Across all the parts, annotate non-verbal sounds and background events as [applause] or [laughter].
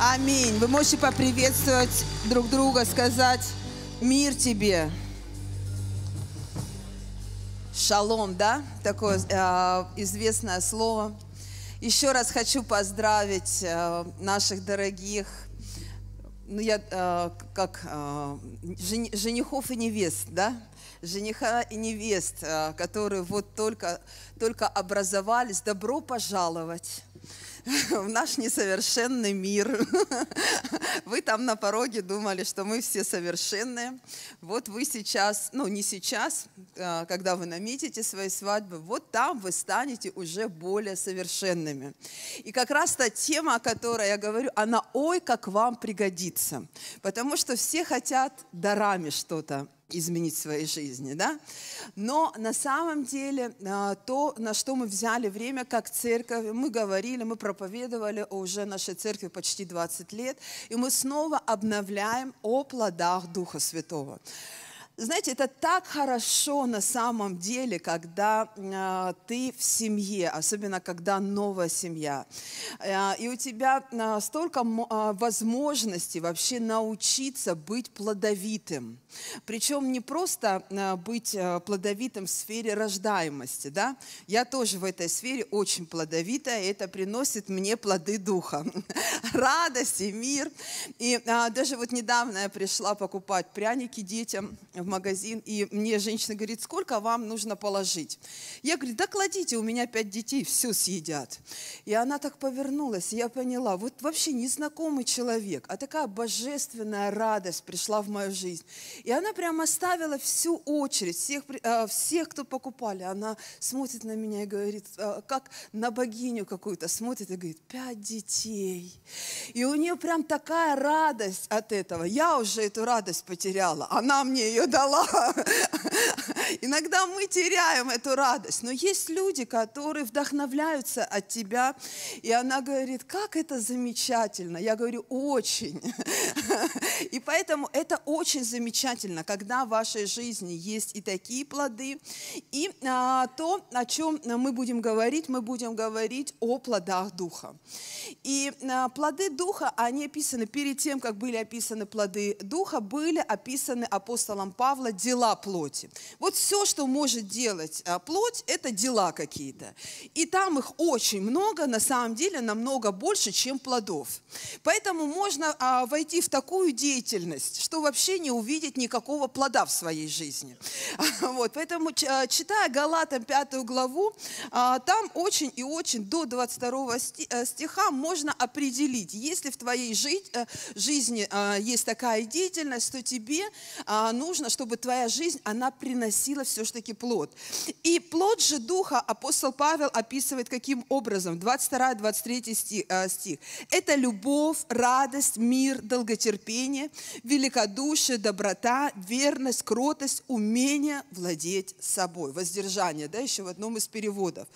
Аминь. Вы можете поприветствовать друг друга, сказать «Мир тебе». Шалом, да? Такое э, известное слово. Еще раз хочу поздравить э, наших дорогих, ну я э, как э, женихов и невест, да? жениха и невест, которые вот только, только образовались. Добро пожаловать! [laughs] в наш несовершенный мир. [laughs] Вы там на пороге думали, что мы все совершенные. Вот вы сейчас, ну не сейчас, а, когда вы наметите свои свадьбы, вот там вы станете уже более совершенными. И как раз та тема, о которой я говорю, она ой, как вам пригодится. Потому что все хотят дарами что-то изменить в своей жизни, да? Но на самом деле а, то, на что мы взяли время как церковь, мы говорили, мы проповедовали уже нашей церкви почти 20 лет, и мы снова обновляем о плодах Духа Святого. Знаете, это так хорошо на самом деле, когда э, ты в семье, особенно когда новая семья. Э, и у тебя э, столько возможностей вообще научиться быть плодовитым причем не просто э, быть э, плодовитым в сфере рождаемости. Да? Я тоже в этой сфере очень плодовитая, и это приносит мне плоды духа. [laughs] Радость и мир. И а, даже вот недавно я пришла покупать пряники детям в магазин, и мне женщина говорит, сколько вам нужно положить? Я говорю, да кладите, у меня пять детей, все съедят. И она так повернулась, и я поняла, вот вообще незнакомый человек, а такая божественная радость пришла в мою жизнь. И она прям оставила всю очередь, всех, э, всех, кто покупали. Она смотрит на меня и говорит, э, как на богиню какую-то смотрит и говорит, пять детей. И у нее прям такая радость от этого. Я уже эту радость потеряла, она мне ее дала. [laughs] Иногда мы теряем эту радость, но есть люди, которые вдохновляются от тебя, и она говорит, как это замечательно. Я говорю, очень. [laughs] И поэтому это очень замечательно замечательно, когда в вашей жизни есть и такие плоды. И а, то, о чем мы будем говорить, мы будем говорить о плодах Духа. И а, плоды Духа, они описаны перед тем, как были описаны плоды Духа, были описаны апостолом Павла дела плоти. Вот все, что может делать а, плоть, это дела какие-то. И там их очень много, на самом деле намного больше, чем плодов. Поэтому можно а, войти в такую деятельность, что вообще не увидеть никакого плода в своей жизни. [laughs] Вот, поэтому, э, читая Галатам 5 главу, а, там очень и очень до 22 э, стиха можно определить, если в твоей э, жизни а, есть такая деятельность, то тебе а, нужно, чтобы твоя жизнь, она приносила все-таки плод. И плод же Духа апостол Павел описывает каким образом? 22-23 стих. Это любовь, радость, мир, долготерпение, великодушие, доброта, доброта, верность, кротость, умение владеть собой. Воздержание, да, еще в одном из переводов.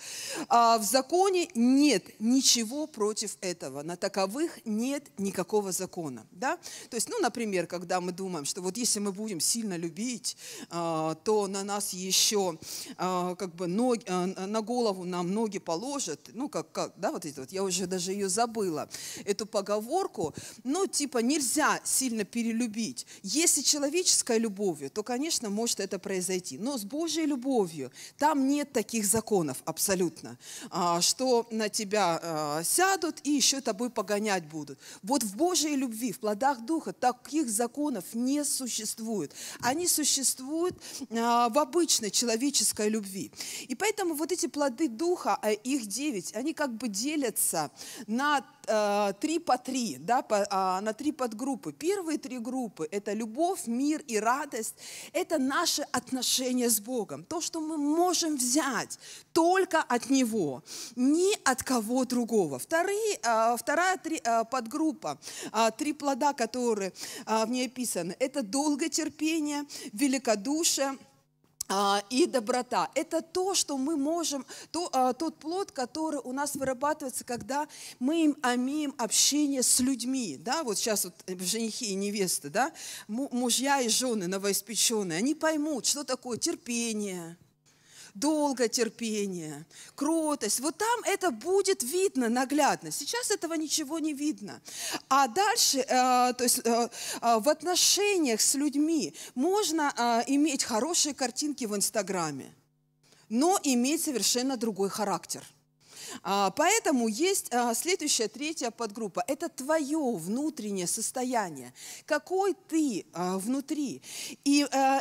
А, в законе нет ничего против этого. На таковых нет никакого закона, да. То есть, ну, например, когда мы думаем, что вот если мы будем сильно любить, а, то на нас еще а, как бы ноги, на голову нам ноги положат, ну, как, как, да, вот эти вот, я уже даже ее забыла, эту поговорку, ну, типа нельзя сильно перелюбить. Если человек человеческой любовью, то, конечно, может это произойти. Но с Божьей любовью там нет таких законов абсолютно, а, что на тебя а, сядут и еще тобой погонять будут. Вот в Божьей любви, в плодах Духа таких законов не существует. Они существуют а, в обычной человеческой любви. И поэтому вот эти плоды Духа, их девять, они как бы делятся на Э, три по три, да, по, а, на три подгруппы. Первые три группы – это любовь, мир и радость. Это наши отношения с Богом, то, что мы можем взять только от Него, ни от кого другого. Вторые, а, вторая три, а, подгруппа, а, три плода, которые а, в ней описаны – это долготерпение, великодушие – а, и доброта. Это то, что мы можем, то, а, тот плод, который у нас вырабатывается, когда мы имеем общение с людьми. Да? Вот сейчас вот э, женихи и невесты, да? мужья и жены новоиспеченные, они поймут, что такое терпение, долготерпение, кротость. Вот там это будет видно наглядно. Сейчас этого ничего не видно. А дальше, э, то есть э, э, в отношениях с людьми можно иметь хорошие картинки в Инстаграме, но иметь совершенно другой характер – а, поэтому есть а, следующая, третья подгруппа. Это твое внутреннее состояние. Какой ты а, внутри. И э,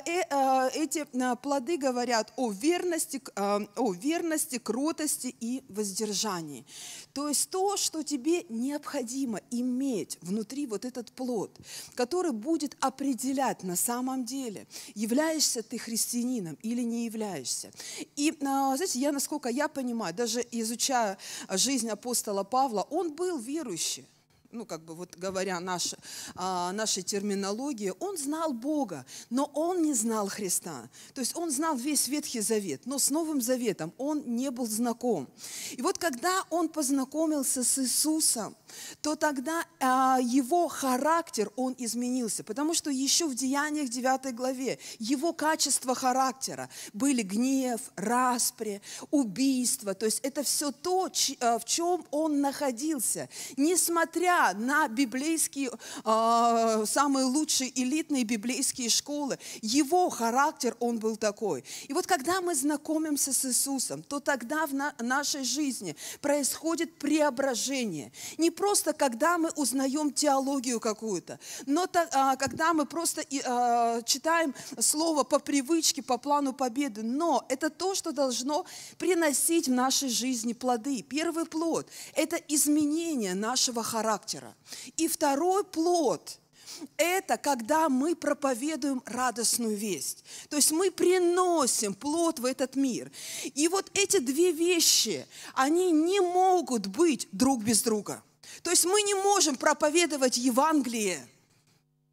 эти плоды говорят о верности, о верности, кротости и воздержании. То есть то, что тебе необходимо иметь внутри вот этот плод, который будет определять на самом деле, являешься ты христианином или не являешься. И, а, знаете, я, насколько я понимаю, даже изучая жизнь апостола Павла, он был верующий, ну как бы вот говоря наши, а, нашей терминологии, он знал Бога, но он не знал Христа. То есть он знал весь Ветхий Завет, но с Новым Заветом он не был знаком. И вот когда он познакомился с Иисусом, то тогда а, его характер, он изменился, потому что еще в Деяниях 9 главе его качества характера были гнев, распри, убийство, то есть это все то, а, в чем он находился. Несмотря на библейские, а, самые лучшие элитные библейские школы. Его характер, он был такой. И вот когда мы знакомимся с Иисусом, то тогда в на нашей жизни происходит преображение. Не просто, когда мы узнаем теологию какую-то, но то, а, когда мы просто а, читаем слово по привычке, по плану победы, но это то, что должно приносить в нашей жизни плоды. Первый плод – это изменение нашего характера характера. И второй плод – это когда мы проповедуем радостную весть. То есть мы приносим плод в этот мир. И вот эти две вещи, они не могут быть друг без друга. То есть мы не можем проповедовать Евангелие,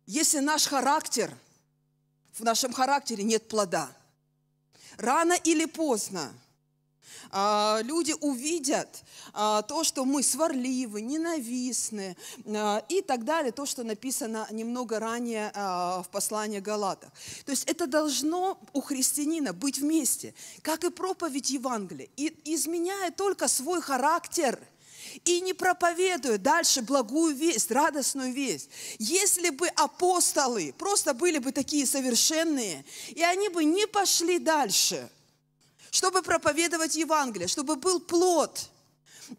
если наш характер, в нашем характере нет плода. Рано или поздно – а, люди увидят а, то, что мы сварливы, ненавистны а, и так далее, то, что написано немного ранее в послании Галатах. То есть это должно у христианина быть вместе, как и проповедь Евангелия, и изменяя только свой характер – и не проповедуя дальше благую весть, радостную весть. Если бы апостолы просто были бы такие совершенные, и они бы не пошли дальше – чтобы проповедовать Евангелие, чтобы был плод.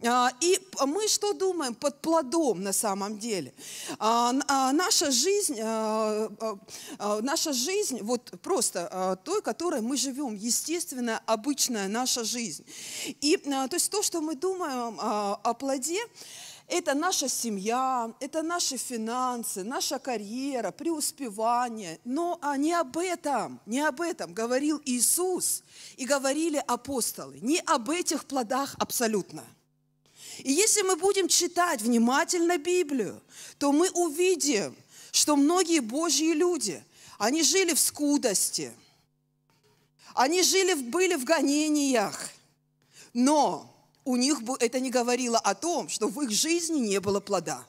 А, и мы что думаем под плодом на самом деле? А, а, наша жизнь, наша жизнь вот просто той, которой мы живем, естественная, обычная наша жизнь. И то есть то, что мы думаем о плоде, это наша семья, это наши финансы, наша карьера, преуспевание. Но а не об этом, не об этом говорил Иисус и говорили апостолы. Не об этих плодах абсолютно. И если мы будем читать внимательно Библию, то мы увидим, что многие Божьи люди, они жили в скудости, они жили, были в гонениях, но у них бы это не говорило о том, что в их жизни не было плода.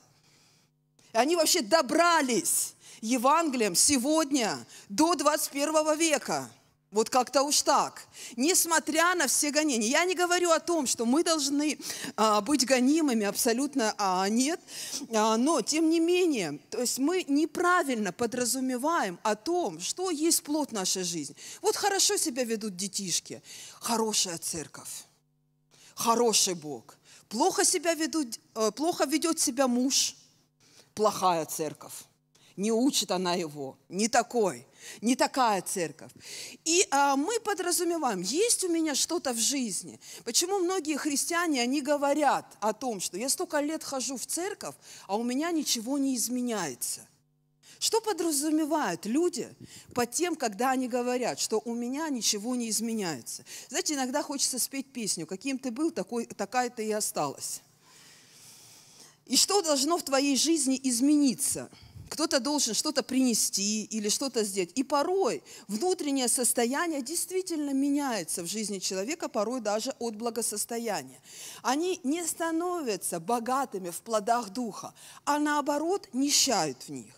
И они вообще добрались Евангелием сегодня до 21 века. Вот как-то уж так. Несмотря на все гонения. Я не говорю о том, что мы должны а, быть гонимыми, абсолютно а, нет. А, но, тем не менее, то есть мы неправильно подразумеваем о том, что есть плод нашей жизни. Вот хорошо себя ведут детишки. Хорошая церковь хороший Бог. Плохо, себя ведут, э, плохо ведет себя муж, плохая церковь. Не учит она его, не такой, не такая церковь. И а, мы подразумеваем, есть у меня что-то в жизни. Почему многие христиане, они говорят о том, что я столько лет хожу в церковь, а у меня ничего не изменяется. Что подразумевают люди по тем, когда они говорят, что у меня ничего не изменяется? Знаете, иногда хочется спеть песню «Каким ты был, такой, такая ты и осталась». И что должно в твоей жизни измениться – кто-то должен что-то принести или что-то сделать. И порой внутреннее состояние действительно меняется в жизни человека, порой даже от благосостояния. Они не становятся богатыми в плодах духа, а наоборот нищают в них.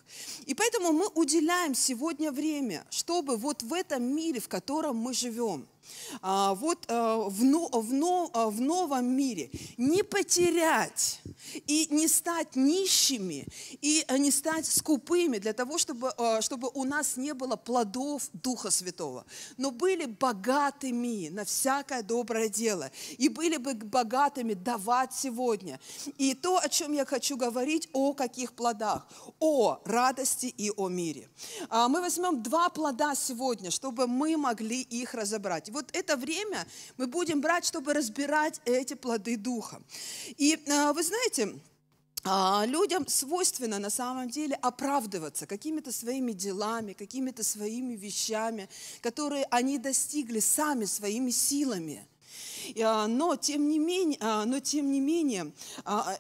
И поэтому мы уделяем сегодня время, чтобы вот в этом мире, в котором мы живем – а, вот э, в, ну, в, э, в новом мире не потерять и не стать нищими, и э, не стать скупыми для того, чтобы, чтобы у нас не было плодов Духа Святого, но были богатыми на всякое доброе дело, и были бы богатыми давать сегодня. И то, о чем я хочу говорить, о каких плодах? О радости и о мире. А, мы возьмем два плода сегодня, чтобы мы могли их разобрать вот это время мы будем брать, чтобы разбирать эти плоды Духа. И э, вы знаете, а, людям свойственно на самом деле оправдываться какими-то своими делами, какими-то своими вещами, которые они достигли сами своими силами – Э, э, но тем не менее, но тем не менее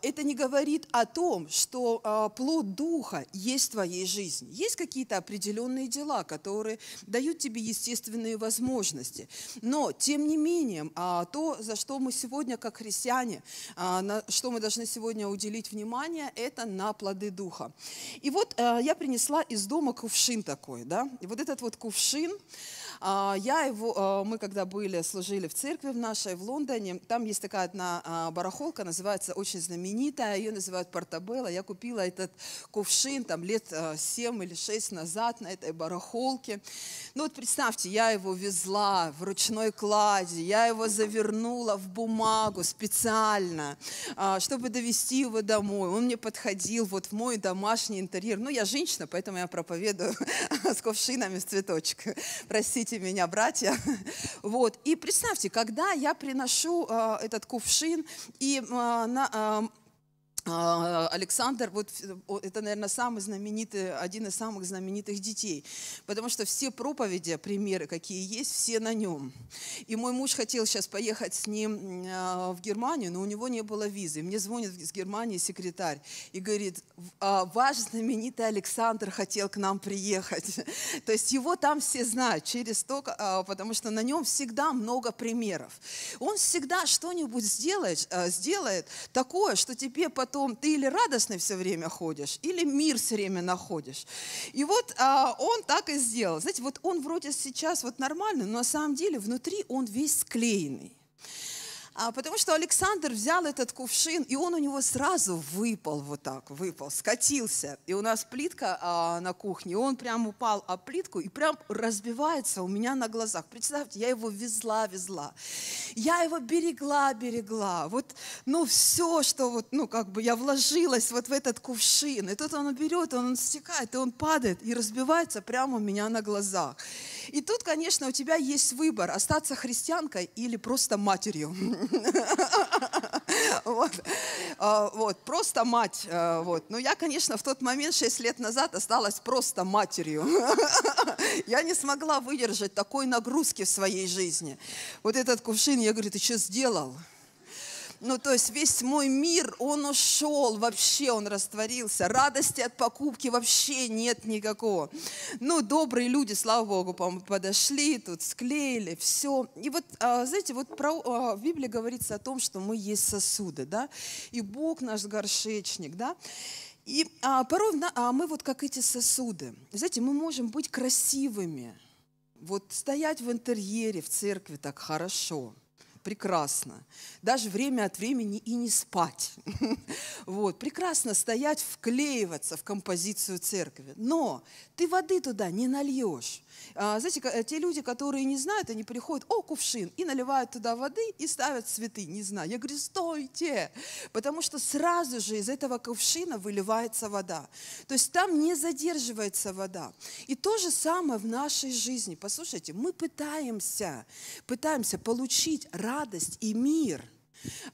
это не говорит о том, что э, плод Духа есть в твоей жизни. Есть какие-то определенные дела, которые дают тебе естественные возможности. Но тем не менее то, за что мы сегодня как христиане, что мы должны сегодня уделить внимание, это на плоды Духа. И вот я принесла из дома кувшин такой. Да? И вот этот вот кувшин, а, я его, а, мы когда были, служили в церкви в нашей, в Лондоне, там есть такая одна а, барахолка, называется очень знаменитая, ее называют Портабелла. Я купила этот кувшин там лет 7 или 6 назад на этой барахолке. Ну вот представьте, я его везла в ручной кладе, я его завернула в бумагу специально, чтобы довести его домой. Он мне подходил вот в мой домашний интерьер. Ну я женщина, поэтому я проповедую [laughs] с кувшинами с цветочками, Простите простите меня, братья. [laughs] Вот. И представьте, когда я приношу э, этот кувшин, и э, на, э, а, Александр, вот это, наверное, самый знаменитый, один из самых знаменитых детей, потому что все проповеди, примеры, какие есть, все на нем. И мой муж хотел сейчас поехать с ним а, в Германию, но у него не было визы. Мне звонит из Германии секретарь и говорит, а, ваш знаменитый Александр хотел к нам приехать. [laughs] То есть его там все знают через то, потому что на нем всегда много примеров. Он всегда что-нибудь сделает, сделает такое, что тебе потом потом ты или радостный все время ходишь, или мир все время находишь. И вот а, он так и сделал. Знаете, вот он вроде сейчас вот нормальный, но на самом деле внутри он весь склеенный. А потому что Александр взял этот кувшин, и он у него сразу выпал вот так, выпал, скатился. И у нас плитка а, на кухне, он прям упал об плитку и прям разбивается у меня на глазах. Представьте, я его везла, везла. Я его берегла, берегла. Вот, ну, все, что вот, ну, как бы я вложилась вот в этот кувшин. И тут он берет, он стекает, и он падает и разбивается прямо у меня на глазах. И тут, конечно, у тебя есть выбор, остаться христианкой или просто матерью. [laughs] Вот. А, вот, просто мать. А, вот. Но я, конечно, в тот момент, 6 лет назад, осталась просто матерью. [laughs] Я не смогла выдержать такой нагрузки в своей жизни. Вот этот кувшин, я говорю, ты что сделал? Ну, то есть весь мой мир, он ушел вообще, он растворился. Радости от покупки вообще нет никакого. Ну, добрые люди, слава Богу, подошли, тут склеили, все. И вот, а, знаете, вот про, а, в Библии говорится о том, что мы есть сосуды, да, и Бог наш горшечник, да. И а, порой а, мы вот как эти сосуды. Знаете, мы можем быть красивыми, вот стоять в интерьере в церкви так хорошо – прекрасно. Даже время от времени и не спать. [laughs] Вот, прекрасно стоять, вклеиваться в композицию церкви. Но ты воды туда не нальешь. А, знаете, э, те люди, которые не знают, они приходят, о, кувшин, и наливают туда воды и ставят цветы, не знаю. Я говорю, стойте, потому что сразу же из этого кувшина выливается вода. То есть там не задерживается вода. И то же самое в нашей жизни. Послушайте, мы пытаемся, пытаемся получить радость радость и мир.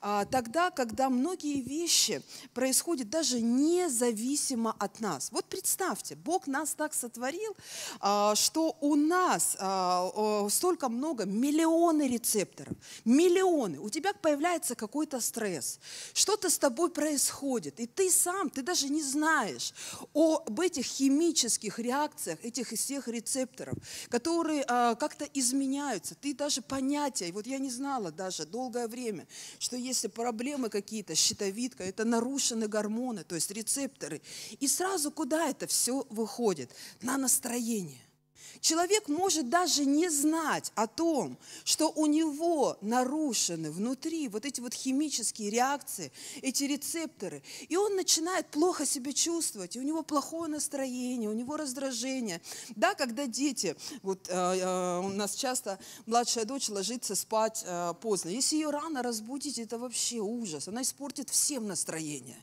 А, тогда, когда многие вещи происходят даже независимо от нас. Вот представьте, Бог нас так сотворил, а, что у нас а, столько много, миллионы рецепторов, миллионы. У тебя появляется какой-то стресс, что-то с тобой происходит, и ты сам, ты даже не знаешь об этих химических реакциях, этих всех рецепторов, которые как-то изменяются. Ты даже понятия, вот я не знала даже долгое время, что если проблемы какие-то, щитовидка, это нарушены гормоны, то есть рецепторы. И сразу куда это все выходит? На настроение. Человек может даже не знать о том, что у него нарушены внутри вот эти вот химические реакции, эти рецепторы. И он начинает плохо себя чувствовать, и у него плохое настроение, у него раздражение. Да, когда дети, вот э, э, у нас часто младшая дочь ложится спать э, поздно. Если ее рано разбудить, это вообще ужас. Она испортит всем настроение.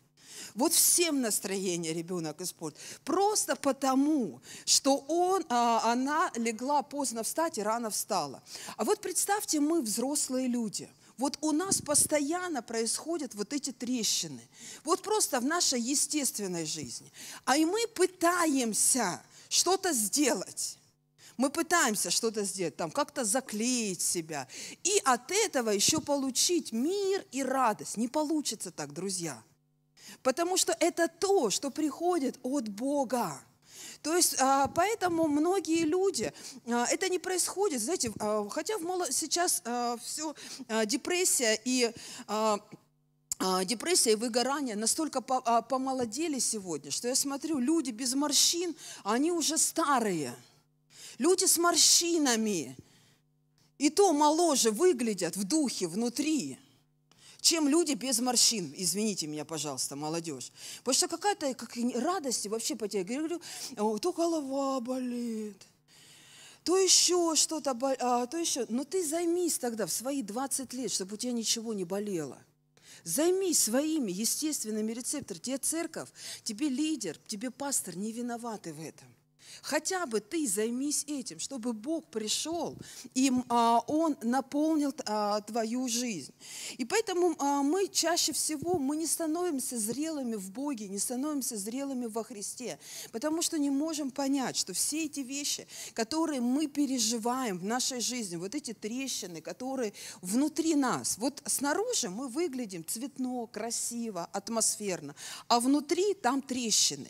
Вот всем настроение ребенок испортит. Просто потому, что он, а, она легла поздно встать и рано встала. А вот представьте, мы взрослые люди – вот у нас постоянно происходят вот эти трещины. Вот просто в нашей естественной жизни. А и мы пытаемся что-то сделать. Мы пытаемся что-то сделать, там как-то заклеить себя. И от этого еще получить мир и радость. Не получится так, друзья потому что это то, что приходит от Бога. То есть а, поэтому многие люди, а, это не происходит, знаете, а, хотя в молод... сейчас все депрессия и Депрессия и выгорание настолько помолодели сегодня, что я смотрю, люди без морщин, они уже старые. Люди с морщинами, и то моложе выглядят в духе, внутри чем люди без морщин. Извините меня, пожалуйста, молодежь. Потому что какая-то как, радость вообще потеряла. Я говорю, то голова болит, то еще что-то, а, то еще. Но ты займись тогда в свои 20 лет, чтобы у тебя ничего не болело. Займись своими естественными рецепторами. Тебе церковь, тебе лидер, тебе пастор не виноваты в этом. Хотя бы ты займись этим, чтобы Бог пришел, и а, Он наполнил а, твою жизнь. И поэтому а, мы чаще всего, мы не становимся зрелыми в Боге, не становимся зрелыми во Христе, потому что не можем понять, что все эти вещи, которые мы переживаем в нашей жизни, вот эти трещины, которые внутри нас, вот снаружи мы выглядим цветно, красиво, атмосферно, а внутри там трещины.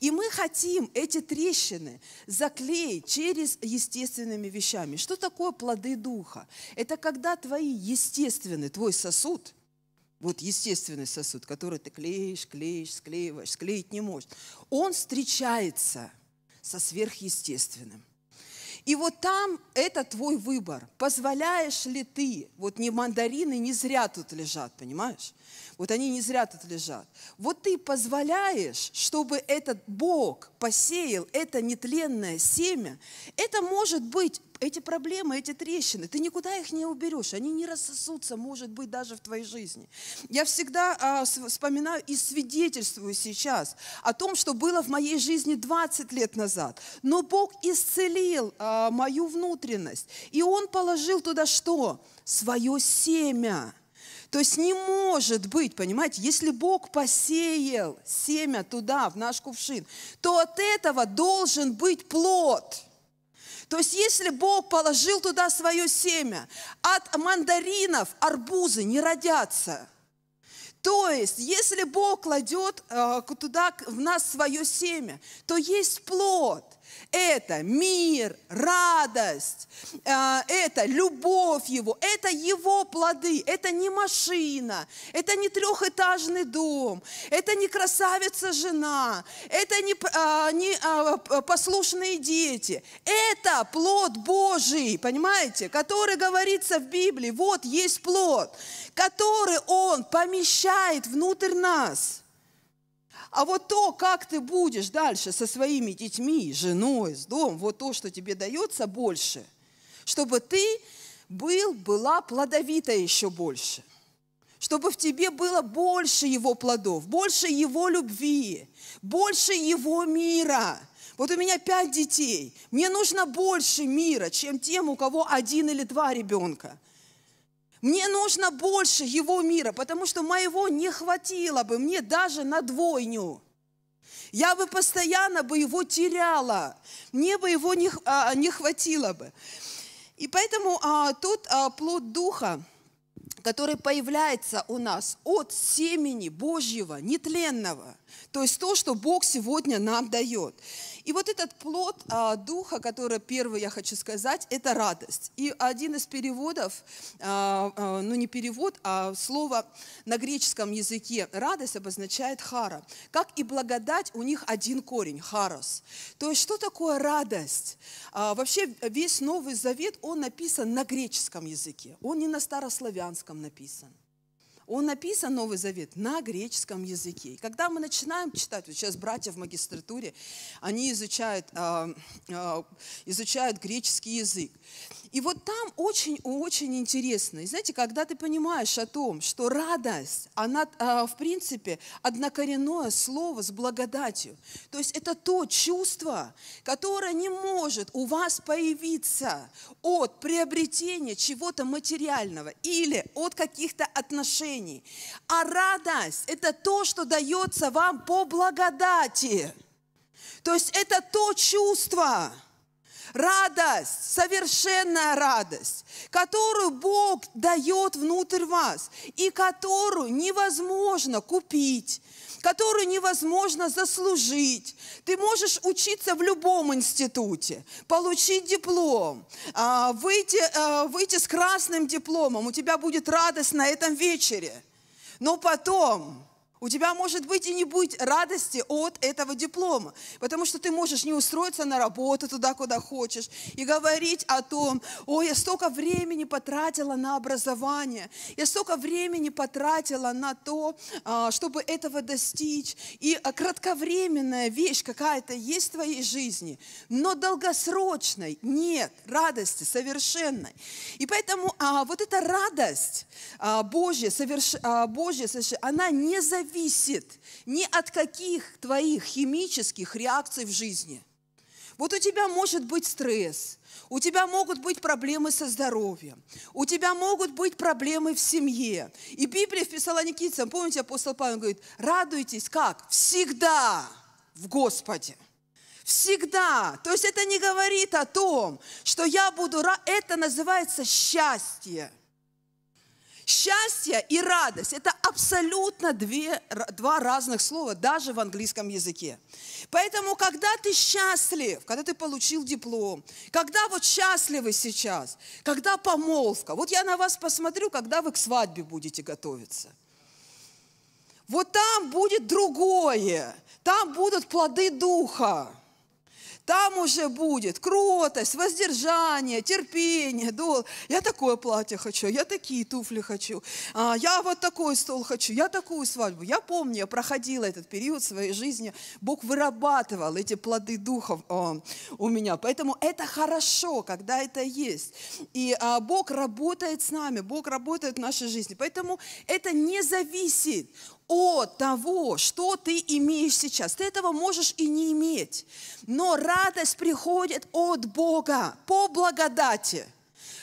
И мы хотим эти трещины очищены. Заклей через естественными вещами. Что такое плоды духа? Это когда твои естественные, твой сосуд, вот естественный сосуд, который ты клеишь, клеишь, склеиваешь, склеить не можешь, он встречается со сверхъестественным. И вот там это твой выбор. Позволяешь ли ты, вот не мандарины не зря тут лежат, понимаешь? Вот они не зря тут лежат. Вот ты позволяешь, чтобы этот Бог посеял это нетленное семя. Это может быть эти проблемы, эти трещины, ты никуда их не уберешь, они не рассосутся, может быть, даже в твоей жизни. Я всегда а, вспоминаю и свидетельствую сейчас о том, что было в моей жизни 20 лет назад. Но Бог исцелил а, мою внутренность, и Он положил туда что? Свое семя. То есть не может быть, понимаете, если Бог посеял семя туда, в наш кувшин, то от этого должен быть плод. То есть если Бог положил туда свое семя, от мандаринов арбузы не родятся – то есть, если Бог кладет э, туда в нас свое семя, то есть плод это мир, радость, э, это любовь Его, это Его плоды, это не машина, это не трехэтажный дом, это не красавица жена, это не, э, не э, послушные дети, это плод Божий, понимаете, который говорится в Библии, вот есть плод, который Он помещает внутрь нас – а вот то, как ты будешь дальше со своими детьми, женой, с домом, вот то, что тебе дается больше, чтобы ты был, была плодовита еще больше. Чтобы в тебе было больше его плодов, больше его любви, больше его мира. Вот у меня пять детей. Мне нужно больше мира, чем тем, у кого один или два ребенка. Мне нужно больше его мира, потому что моего не хватило бы мне даже на двойню. Я бы постоянно бы его теряла, мне бы его не, а, не хватило бы. И поэтому а, тот а, плод духа, который появляется у нас от семени Божьего, нетленного, то есть то, что Бог сегодня нам дает. И вот этот плод а, духа, который первый я хочу сказать, это радость. И один из переводов, а, а, ну не перевод, а слово на греческом языке радость обозначает хара. Как и благодать, у них один корень – харос. То есть что такое радость? А, вообще весь Новый Завет, он написан на греческом языке, он не на старославянском написан. Он написан, Новый Завет, на греческом языке. И когда мы начинаем читать, вот сейчас братья в магистратуре, они изучают, э, э, изучают греческий язык. И вот там очень-очень интересно. И знаете, когда ты понимаешь о том, что радость, она, э, в принципе, однокоренное слово с благодатью. То есть это то чувство, которое не может у вас появиться от приобретения чего-то материального или от каких-то отношений отношений. А радость – это то, что дается вам по благодати. То есть это то чувство, радость, совершенная радость, которую Бог дает внутрь вас и которую невозможно купить, которую невозможно заслужить. Ты можешь учиться в любом институте, получить диплом, а, выйти, а, выйти с красным дипломом, у тебя будет радость на этом вечере. Но потом у тебя, может быть, и не будет радости от этого диплома, потому что ты можешь не устроиться на работу туда, куда хочешь, и говорить о том, ой, я столько времени потратила на образование, я столько времени потратила на то, а, чтобы этого достичь, и кратковременная вещь какая-то есть в твоей жизни, но долгосрочной нет радости совершенной. И поэтому а, вот эта радость а, Божья, соверш... а, Божья, она не зависит зависит ни от каких твоих химических реакций в жизни. Вот у тебя может быть стресс, у тебя могут быть проблемы со здоровьем, у тебя могут быть проблемы в семье. И Библия в Фессалоникийцам, помните, апостол Павел говорит, радуйтесь как? Всегда в Господе. Всегда. То есть это не говорит о том, что я буду рад. Это называется счастье. Счастье и радость – это абсолютно две, два разных слова, даже в английском языке. Поэтому, когда ты счастлив, когда ты получил диплом, когда вот счастливы сейчас, когда помолвка, вот я на вас посмотрю, когда вы к свадьбе будете готовиться. Вот там будет другое, там будут плоды духа. Там уже будет кротость, воздержание, терпение, долг. Я такое платье хочу, я такие туфли хочу, а, я вот такой стол хочу, я такую свадьбу. Я помню, я проходила этот период своей жизни. Бог вырабатывал эти плоды духов а, у меня. Поэтому это хорошо, когда это есть. И а, Бог работает с нами, Бог работает в нашей жизни. Поэтому это не зависит от того, что ты имеешь сейчас. Ты этого можешь и не иметь. Но радость приходит от Бога по благодати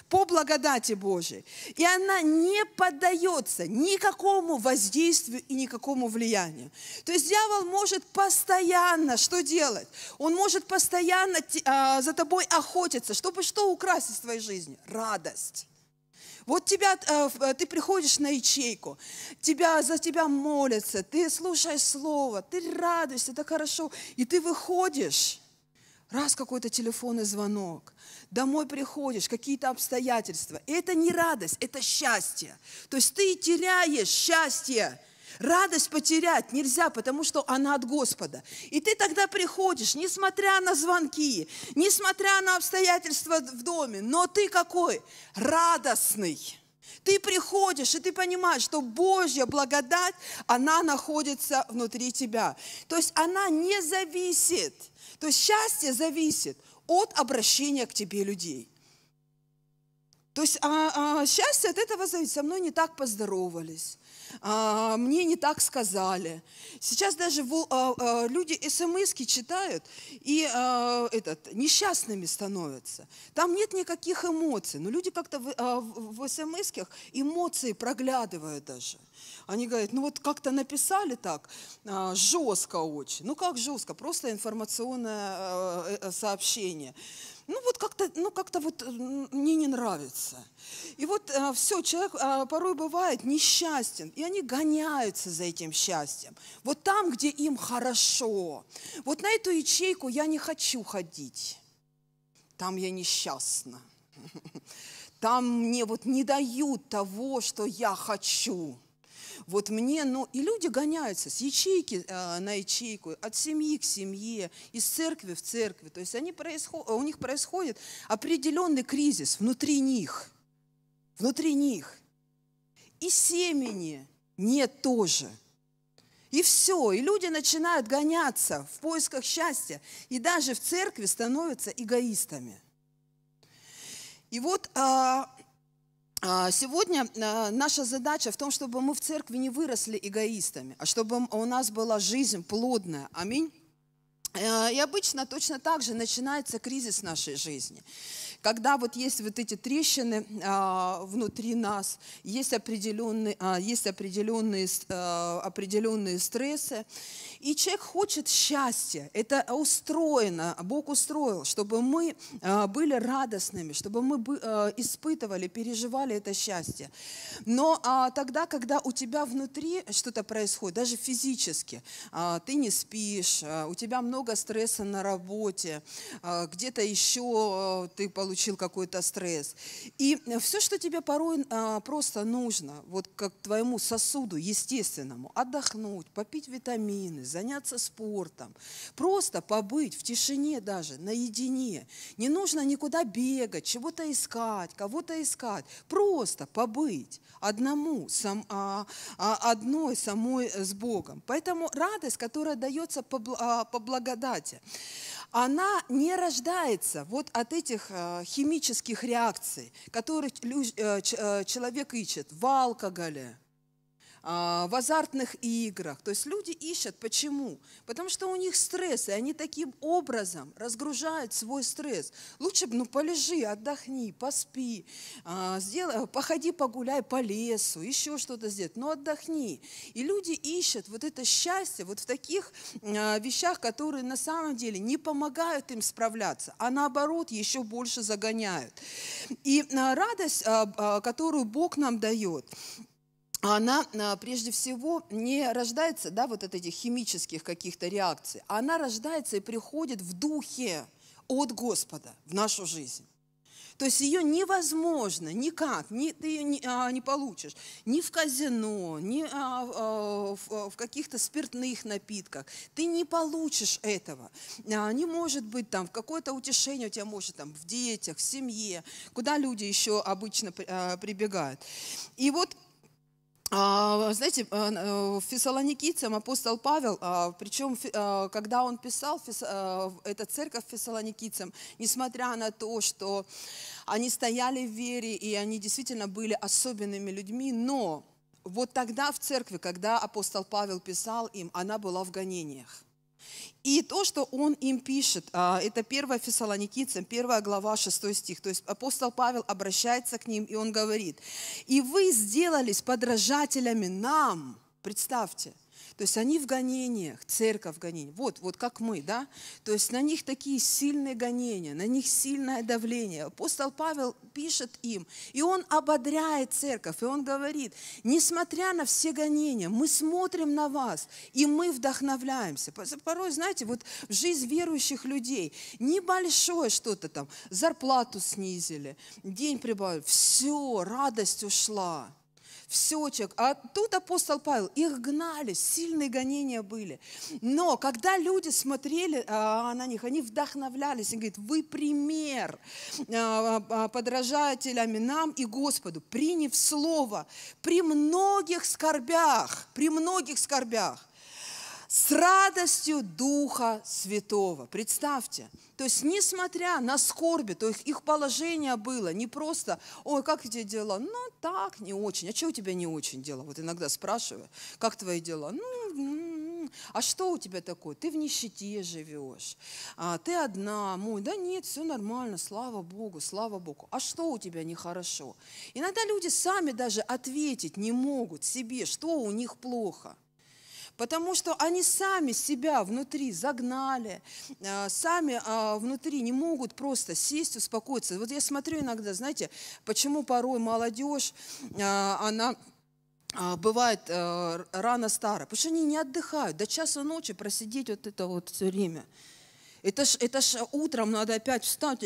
по благодати Божией. И она не поддается никакому воздействию и никакому влиянию. То есть дьявол может постоянно что делать? Он может постоянно а, за тобой охотиться, чтобы что украсть из твоей жизни? Радость. Вот тебя, э, э, ты приходишь на ячейку, тебя, за тебя молятся, ты слушаешь слово, ты радуешься, это хорошо, и ты выходишь. Раз какой-то телефонный звонок, домой приходишь, какие-то обстоятельства. И это не радость, это счастье. То есть ты теряешь счастье. Радость потерять нельзя, потому что она от Господа. И ты тогда приходишь, несмотря на звонки, несмотря на обстоятельства в доме, но ты какой? Радостный. Ты приходишь, и ты понимаешь, что Божья благодать, она находится внутри тебя. То есть она не зависит. То есть счастье зависит от обращения к тебе людей. То есть а, а, счастье от этого зависит. Со мной не так поздоровались. А, мне не так сказали. Сейчас даже а, а, люди смс читают и этот, несчастными становятся. Там нет никаких эмоций, но люди как-то в, а, в смс эмоции проглядывают даже. Они говорят, ну вот как-то написали так, а, жестко очень. Ну как жестко? Просто информационное э, э, сообщение. Ну вот как-то, ну как-то вот э, мне не нравится. И вот все, человек а, порой бывает несчастен, и они гоняются за этим счастьем. Вот там, где им хорошо. Вот на эту ячейку я не хочу ходить. Там я несчастна. [laughs] Там мне вот не дают того, что я хочу вот мне, ну, и люди гоняются с ячейки э, на ячейку, от семьи к семье, из церкви в церкви. То есть они происход, э, у них происходит определенный кризис внутри них, внутри них. И семени нет тоже. И все, и люди начинают гоняться в поисках счастья, и даже в церкви становятся эгоистами. И вот а, а, сегодня а, наша задача в том, чтобы мы в церкви не выросли эгоистами, а чтобы у нас была жизнь плодная. Аминь. Э, и обычно точно так же начинается кризис нашей жизни, когда вот есть вот эти трещины а, внутри нас, есть определенные, есть определенные, э, определенные стрессы, и человек хочет счастья. Это устроено, Бог устроил, чтобы мы э, были радостными, чтобы мы э, испытывали, переживали это счастье. Но а, тогда, когда у тебя внутри что-то происходит, даже физически, а, ты не спишь, э, у тебя много стресса на работе, где-то еще ты получил какой-то стресс. И все, что тебе порой просто нужно, вот как твоему сосуду естественному, отдохнуть, попить витамины, заняться спортом, просто побыть в тишине даже, наедине. Не нужно никуда бегать, чего-то искать, кого-то искать. Просто побыть одному, сам, а, а, одной самой с Богом. Поэтому радость, которая дается по, а, по благодати, она не рождается вот от этих а, химических реакций, которые э, э, человек ищет в алкоголе, а, в азартных играх. То есть люди ищут. Почему? Потому что у них стресс, и они таким образом разгружают свой стресс. Лучше бы ну, полежи, отдохни, поспи, а, сделай, походи погуляй по лесу, еще что-то сделать, но ну, отдохни. И люди ищут вот это счастье вот в таких а, вещах, которые на самом деле не помогают им справляться, а наоборот еще больше загоняют. И радость, которую Бог нам дает – она а, прежде всего не рождается, да, вот от этих химических каких-то реакций, она рождается и приходит в духе от Господа в нашу жизнь. То есть ее невозможно никак, ни, ты ее не, а, не получишь ни в казино, ни а, а, в, а, в каких-то спиртных напитках. Ты не получишь этого. А, не может быть там в какое-то утешение у тебя может там в детях, в семье, куда люди еще обычно а, прибегают. И вот а, знаете, э, э, фессалоникийцам апостол Павел, а, причем, а, когда он писал эта церковь фессалоникийцам, несмотря на то, что они стояли в вере, и они действительно были особенными людьми, но вот тогда в церкви, когда апостол Павел писал им, она была в гонениях. И то, что он им пишет, а, это 1 Фессалоникийцам, 1 глава, 6 стих. То есть апостол Павел обращается к ним, и он говорит, «И вы сделались подражателями нам». Представьте – то есть они в гонениях, церковь в гонении. Вот, вот как мы, да? То есть на них такие сильные гонения, на них сильное давление. Апостол Павел пишет им, и он ободряет церковь, и он говорит, несмотря на все гонения, мы смотрим на вас, и мы вдохновляемся. Порой, знаете, вот в жизнь верующих людей небольшое что-то там, зарплату снизили, день прибавили, все, радость ушла все человек. А тут апостол Павел, их гнали, сильные гонения были. Но когда люди смотрели а, на них, они вдохновлялись, и говорит, вы пример а, а, подражателями нам и Господу, приняв слово при многих скорбях, при многих скорбях с радостью Духа Святого. Представьте, то есть несмотря на скорби, то их, их положение было не просто, ой, как эти дела? Ну, так, не очень. А что у тебя не очень дела? Вот иногда спрашиваю, как твои дела? Ну, м-м-м. а что у тебя такое? Ты в нищете живешь, а, ты одна, мой, да нет, все нормально, слава Богу, слава Богу. А что у тебя нехорошо? Иногда люди сами даже ответить не могут себе, что у них плохо – потому что они сами себя внутри загнали, э, сами э, внутри не могут просто сесть, успокоиться. Вот я смотрю иногда, знаете, почему порой молодежь, э, она бывает рано старая, потому что они не отдыхают, до часа ночи просидеть вот это вот все время. Это ж, это ж утром надо опять встать.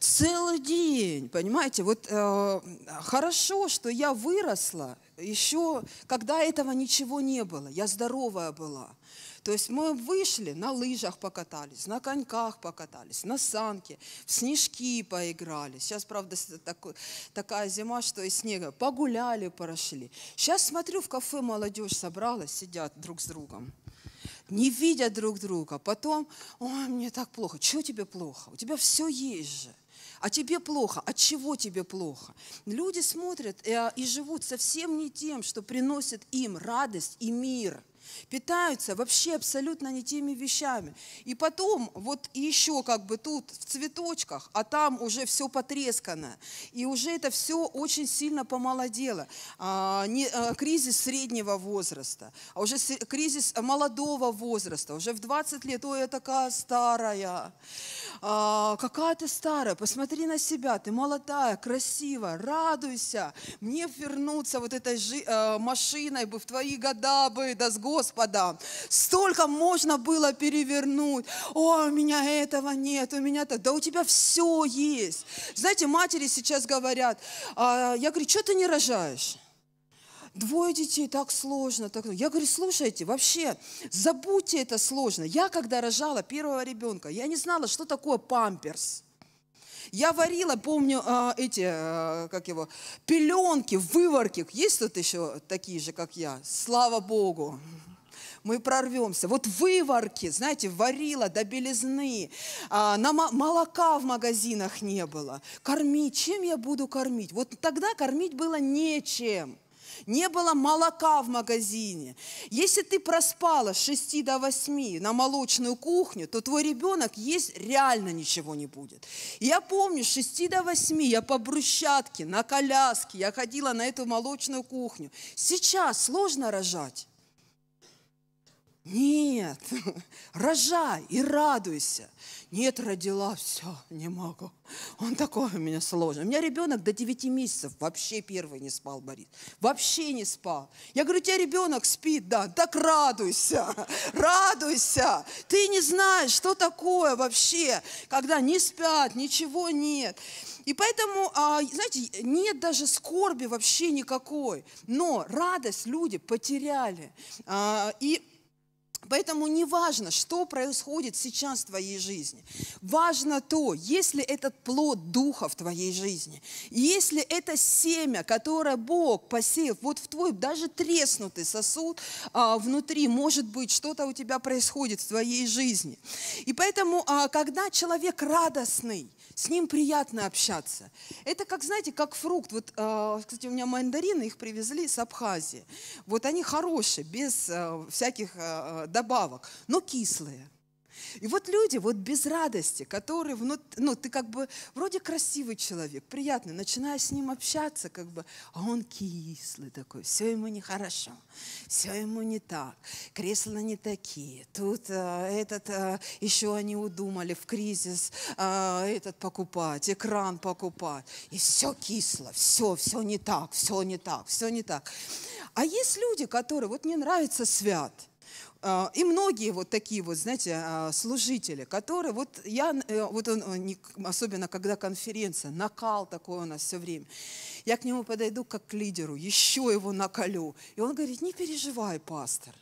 Целый день, понимаете? Вот э, хорошо, что я выросла еще когда этого ничего не было, я здоровая была. То есть мы вышли, на лыжах покатались, на коньках покатались, на санке, в снежки поиграли. Сейчас, правда, такой, такая зима, что и снега. Погуляли, прошли. Сейчас смотрю, в кафе молодежь собралась, сидят друг с другом не видя друг друга. Потом, ой, мне так плохо. Чего тебе плохо? У тебя все есть же а тебе плохо, от а чего тебе плохо? Люди смотрят э, и живут совсем не тем, что приносит им радость и мир – питаются вообще абсолютно не теми вещами. И потом вот еще как бы тут в цветочках, а там уже все потрескано. И уже это все очень сильно помолодело. А, не, а, кризис среднего возраста, а уже с, кризис молодого возраста. Уже в 20 лет, ой, я такая старая. А, какая ты старая, посмотри на себя, ты молодая, красивая, радуйся. Мне вернуться вот этой жи, а, машиной бы в твои года бы, да с горя Господа. Столько можно было перевернуть. О, у меня этого нет, у меня то. Да у тебя все есть. Знаете, матери сейчас говорят, а, я говорю, что ты не рожаешь? Двое детей, так сложно. Так... Я говорю, слушайте, вообще, забудьте это сложно. Я когда рожала первого ребенка, я не знала, что такое памперс. Я варила, помню, а, эти, э, как его, пеленки, выварки. Есть тут еще такие же, как я? Слава Богу! мы прорвемся. Вот выварки, знаете, варила до белизны, а, на молока в магазинах не было. Кормить, чем я буду кормить? Вот тогда кормить было нечем не было молока в магазине. Если ты проспала с 6 до 8 на молочную кухню, то твой ребенок есть реально ничего не будет. Я помню, с 6 до 8 я по брусчатке, на коляске, я ходила на эту молочную кухню. Сейчас сложно рожать. Нет, [laughs] рожай и радуйся. Нет, родила, все, не могу. Он такой у меня сложный. У меня ребенок до 9 месяцев вообще первый не спал, Борис. Вообще не спал. Я говорю, у тебя ребенок спит, да. Так радуйся, [laughs] радуйся. Ты не знаешь, что такое вообще, когда не спят, ничего нет. И поэтому, а, знаете, нет даже скорби вообще никакой. Но радость люди потеряли. А, и Поэтому не важно, что происходит сейчас в твоей жизни. Важно то, есть ли этот плод Духа в твоей жизни, есть ли это семя, которое Бог посеял вот в твой даже треснутый сосуд а, внутри, может быть, что-то у тебя происходит в твоей жизни. И поэтому, а, когда человек радостный, с ним приятно общаться. Это как, знаете, как фрукт. Вот, э, кстати, у меня мандарины, их привезли с Абхазии. Вот они хорошие, без э, всяких э, добавок, но кислые. И вот люди вот без радости, которые, внут... ну, ты как бы вроде красивый человек, приятный, начиная с ним общаться, как бы, а он кислый такой, все ему нехорошо, все ему не так, кресла не такие, тут а, этот, а, э, еще они удумали в кризис а, этот покупать, экран покупать, и все кисло, все, все не так, все не так, все не так. А есть люди, которые, вот мне нравится свят – а, и многие вот такие вот, знаете, а, служители, которые вот я, э, вот он, э, особенно когда конференция, накал такой у нас все время, я к нему подойду как к лидеру, еще его накалю. И он говорит, не переживай, пастор,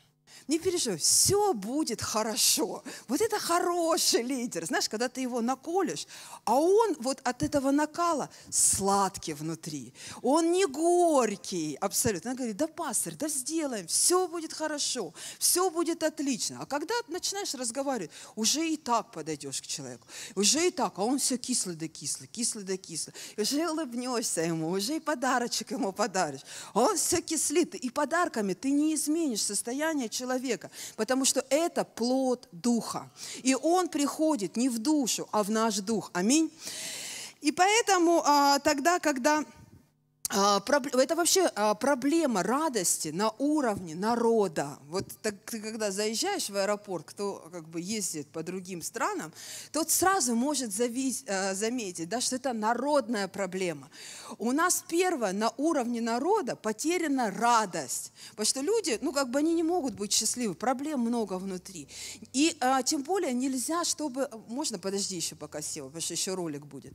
не переживай, все будет хорошо. Вот это хороший лидер. Знаешь, когда ты его наколешь, а он вот от этого накала сладкий внутри. Он не горький абсолютно. Она говорит, да, пастор, да сделаем, все будет хорошо, все будет отлично. А когда начинаешь разговаривать, уже и так подойдешь к человеку. Уже и так, а он все кислый да кислый, кислый да кислый. И уже улыбнешься ему, уже и подарочек ему подаришь. А он все кислит, и подарками ты не изменишь состояние человека человека, потому что это плод Духа. И он приходит не в душу, а в наш Дух. Аминь. И поэтому а, тогда, когда а, это вообще а, проблема радости на уровне народа. Вот так, ты когда заезжаешь в аэропорт, кто как бы ездит по другим странам, тот сразу может завить а, заметить, да, что это народная проблема. У нас первое на уровне народа потеряна радость, потому что люди, ну как бы они не могут быть счастливы, проблем много внутри. И а, тем более нельзя, чтобы можно подожди еще пока сел, потому что еще ролик будет.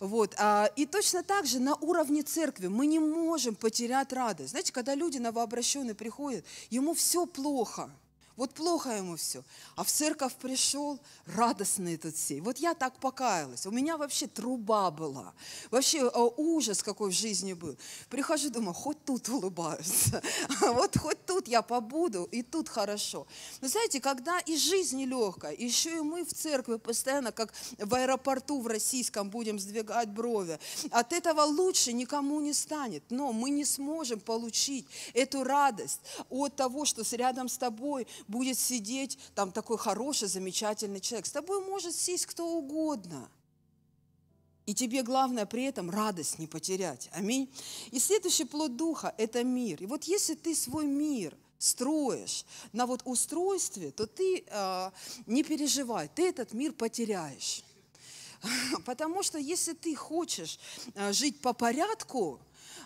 Вот. А, и точно так же на уровне церкви церкви мы не можем потерять радость. Знаете, когда люди новообращенные приходят, ему все плохо – вот плохо ему все. А в церковь пришел, радостный этот сей. Вот я так покаялась. У меня вообще труба была. Вообще э, ужас какой в жизни был. Прихожу, думаю, хоть тут улыбаются. [laughs] А вот хоть тут я побуду, и тут хорошо. Но знаете, когда и жизнь легкая, еще и мы в церкви постоянно, как в аэропорту в российском, будем сдвигать брови, от этого лучше никому не станет. Но мы не сможем получить эту радость от того, что рядом с тобой будет сидеть там такой хороший, замечательный человек. С тобой может сесть кто угодно. И тебе главное при этом радость не потерять. Аминь. И следующий плод Духа – это мир. И вот если ты свой мир строишь на вот устройстве, то ты э, не переживай, ты этот мир потеряешь. [laughs] Потому что если ты хочешь а, жить по порядку,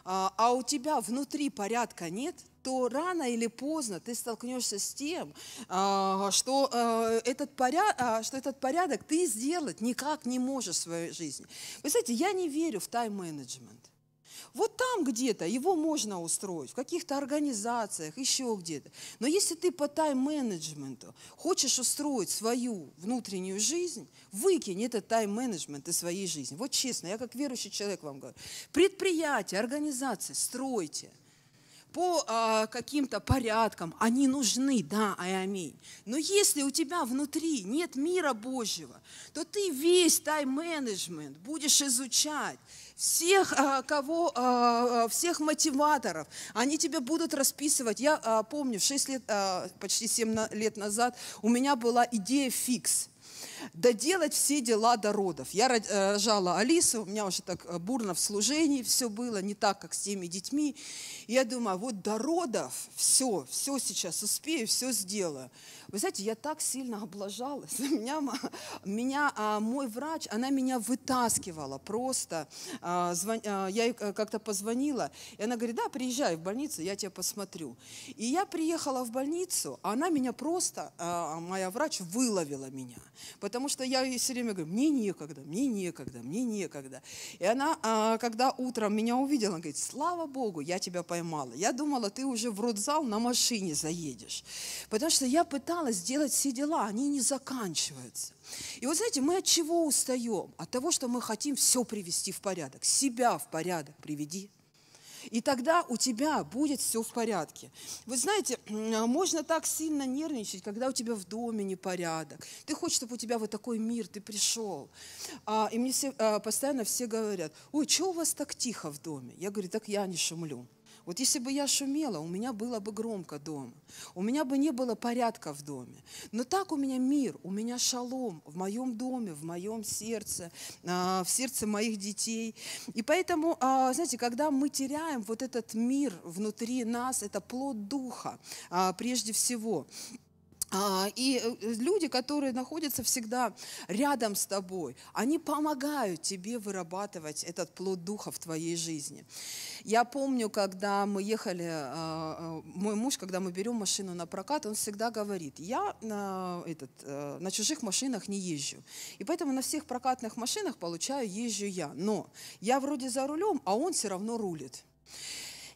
а, а у тебя внутри порядка нет, то рано или поздно ты столкнешься с тем, а, что а, этот, порядок, а, что этот порядок ты сделать никак не можешь в своей жизни. Вы знаете, я не верю в тайм-менеджмент. Вот там где-то его можно устроить, в каких-то организациях, еще где-то. Но если ты по тайм-менеджменту хочешь устроить свою внутреннюю жизнь, выкинь этот тайм-менеджмент из своей жизни. Вот честно, я как верующий человек вам говорю. Предприятия, организации стройте – по э, каким-то порядкам, они нужны, да, ай, аминь. Но если у тебя внутри нет мира Божьего, то ты весь тайм-менеджмент будешь изучать, всех, а, кого, а, всех мотиваторов. Они тебе будут расписывать. Я помню, 6 лет, почти 7 лет назад у меня была идея фикс. Доделать все дела до родов. Я э, рожала Алису, у меня уже так э, бурно в служении все было, не так, как с теми детьми. Я думаю, «А вот до родов все, все сейчас успею, все сделаю. Вы знаете, я так сильно облажалась. [laughs] Меня, меня а, мой врач, она меня вытаскивала просто. А, а, я ей э, как-то позвонила, и она говорит, да, приезжай в больницу, я тебя посмотрю. И я приехала в больницу, а она меня просто, а, моя врач выловила меня. Потому что я ей все время говорю, мне некогда, мне некогда, мне некогда. И она, когда утром меня увидела, она говорит, слава Богу, я тебя поймала. Я думала, ты уже в родзал на машине заедешь. Потому что я пыталась осталось делать все дела, они не заканчиваются. И вот знаете, мы от чего устаем? От того, что мы хотим все привести в порядок. Себя в порядок приведи. И тогда у тебя будет все в порядке. Вы знаете, а, можно так сильно нервничать, когда у тебя в доме непорядок. Ты хочешь, чтобы у тебя вот такой мир, ты пришел. а И мне все, а, постоянно все говорят, ой, что у вас так тихо в доме? Я говорю, так я не шумлю. Вот если бы я шумела, у меня было бы громко дома, у меня бы не было порядка в доме. Но так у меня мир, у меня шалом в моем доме, в моем сердце, а, в сердце моих детей. И поэтому, а, знаете, когда мы теряем вот этот мир внутри нас, это плод духа а, прежде всего. А, и э, э, люди, которые находятся всегда рядом с тобой, они помогают тебе вырабатывать этот плод духа в твоей жизни. Я помню, когда мы ехали, э, мой муж, когда мы берем машину на прокат, он всегда говорит, я на, этот, на чужих машинах не езжу. И поэтому на всех прокатных машинах, получаю, езжу я. Но я вроде за рулем, а он все равно рулит.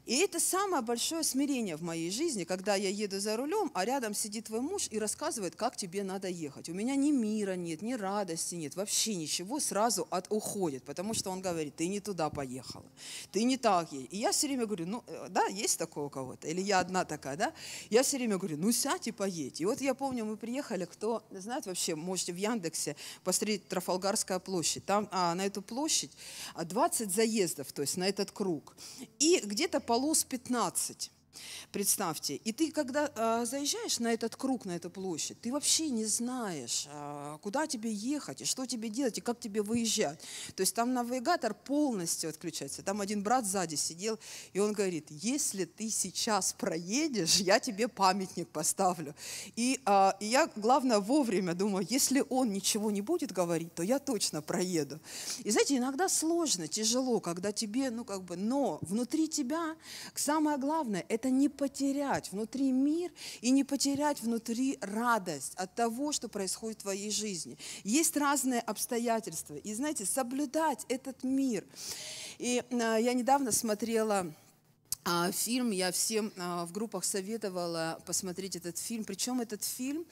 И это самое большое смирение в моей жизни, когда я еду за рулем, а рядом сидит твой муж и рассказывает, как тебе надо ехать. У меня ни мира нет, ни радости нет, вообще ничего сразу от уходит, потому что он говорит, ты не туда поехала, ты не так ей. И я все время говорю, ну э, да, есть такое у кого-то, или я одна такая, да? Я все время говорю, ну сядь и поедь. И вот я помню, мы приехали, кто знает вообще, можете в Яндексе посмотреть Трафалгарская площадь. Там а, на эту площадь 20 а, заездов, то есть на этот круг. И где-то по Аполлос 15. Представьте, и ты, когда э, заезжаешь на этот круг, на эту площадь, ты вообще не знаешь, э, куда тебе ехать, и что тебе делать, и как тебе выезжать. То есть там навигатор полностью отключается. Там один брат сзади сидел, и он говорит, если ты сейчас проедешь, я тебе памятник поставлю. И, э, и я, главное, вовремя думаю, если он ничего не будет говорить, то я точно проеду. И знаете, иногда сложно, тяжело, когда тебе, ну как бы, но внутри тебя самое главное – это это не потерять внутри мир и не потерять внутри радость от того, что происходит в твоей жизни. Есть разные обстоятельства. И знаете, соблюдать этот мир. И а, я недавно смотрела а, фильм, я всем а, в группах советовала посмотреть этот фильм. Причем этот фильм,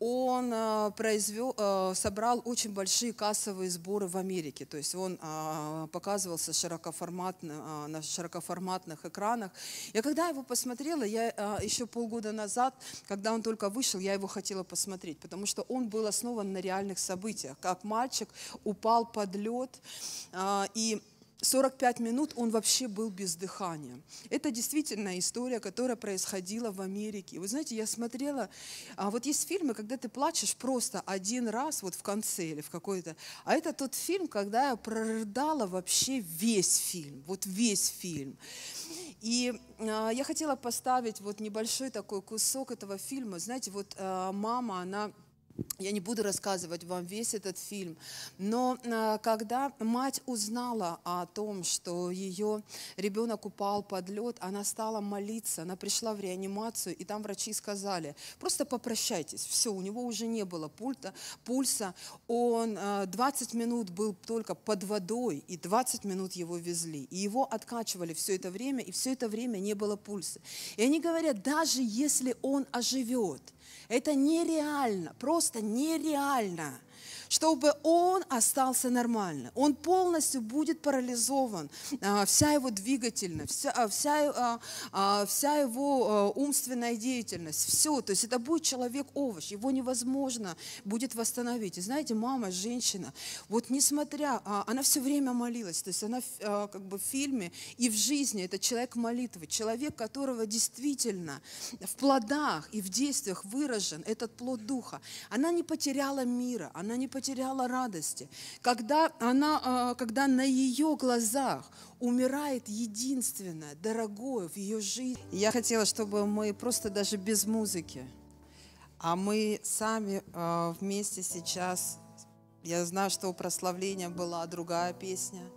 он э, произвел, э, собрал очень большие кассовые сборы в Америке. То есть он а, показывался широкоформатно, а, на широкоформатных экранах. Я когда его посмотрела, я а, еще полгода назад, когда он только вышел, я его хотела посмотреть, потому что он был основан на реальных событиях. Как мальчик упал под лед и 45 минут он вообще был без дыхания. Это действительно история, которая происходила в Америке. Вы знаете, я смотрела, а вот есть фильмы, когда ты плачешь просто один раз, вот в конце или в какой-то. А это тот фильм, когда я прорыдала вообще весь фильм, вот весь фильм. И а, я хотела поставить вот небольшой такой кусок этого фильма. Знаете, вот а, мама, она я не буду рассказывать вам весь этот фильм, но э, когда мать узнала о том, что ее ребенок упал под лед, она стала молиться, она пришла в реанимацию, и там врачи сказали, просто попрощайтесь, все, у него уже не было пульта, пульса, он 20 э, минут был только под водой, и 20 минут его везли, и его откачивали все это время, и все это время не было пульса. И они говорят, даже если он оживет – это нереально, просто нереально чтобы он остался нормально. Он полностью будет парализован. А, вся его двигательность, вся, а, вся, а, вся его умственная деятельность, все. То есть это будет человек-овощ, его невозможно будет восстановить. И знаете, мама, женщина, вот несмотря, она все время молилась, то есть она как бы в фильме и в жизни, это человек молитвы, человек, которого действительно в плодах и в действиях выражен этот плод Духа. Она не потеряла мира, она не потеряла потеряла радости, когда, она, а, когда на ее глазах умирает единственное, дорогое в ее жизни. Я хотела, чтобы мы просто даже без музыки, а мы сами а, вместе сейчас, я знаю, что у прославления была другая песня –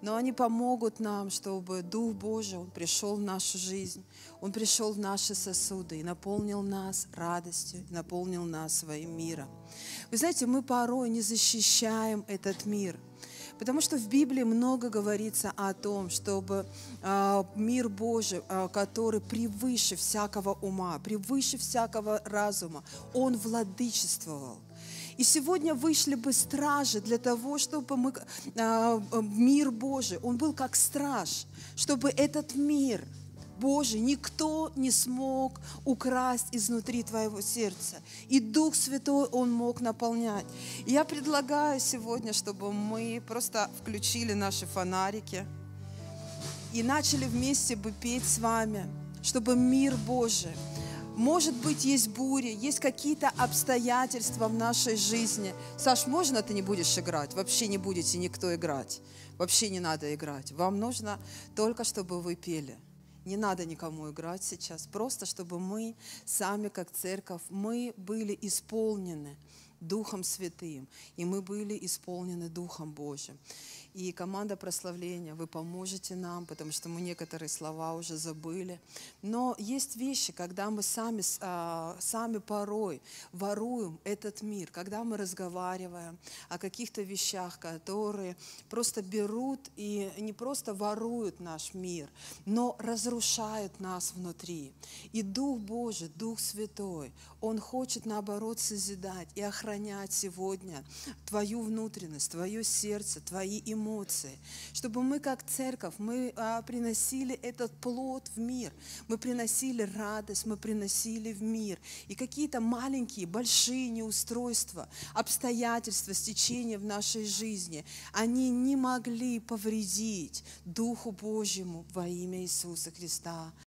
но они помогут нам, чтобы Дух Божий, Он пришел в нашу жизнь, Он пришел в наши сосуды и наполнил нас радостью, наполнил нас своим миром. Вы знаете, мы порой не защищаем этот мир – Потому что в Библии много говорится о том, чтобы э, мир Божий, э, который превыше всякого ума, превыше всякого разума, он владычествовал. И сегодня вышли бы стражи для того, чтобы мы, а, э, мир Божий, он был как страж, чтобы этот мир Божий никто не смог украсть изнутри твоего сердца. И Дух Святой он мог наполнять. я предлагаю сегодня, чтобы мы просто включили наши фонарики и начали вместе бы петь с вами, чтобы мир Божий может быть, есть бури, есть какие-то обстоятельства в нашей жизни. Саш, можно ты не будешь играть? Вообще не будете никто играть. Вообще не надо играть. Вам нужно только, чтобы вы пели. Не надо никому играть сейчас. Просто, чтобы мы сами, как церковь, мы были исполнены Духом Святым. И мы были исполнены Духом Божьим. И команда прославления, вы поможете нам, потому что мы некоторые слова уже забыли. Но есть вещи, когда мы сами, а, сами порой воруем этот мир, когда мы разговариваем о каких-то вещах, которые просто берут и не просто воруют наш мир, но разрушают нас внутри. И Дух Божий, Дух Святой, Он хочет наоборот созидать и охранять сегодня твою внутренность, твое сердце, твои эмоции эмоции, чтобы мы как церковь, мы а, приносили этот плод в мир, мы приносили радость, мы приносили в мир. И какие-то маленькие, большие неустройства, обстоятельства, стечения в нашей жизни, они не могли повредить Духу Божьему во имя Иисуса Христа.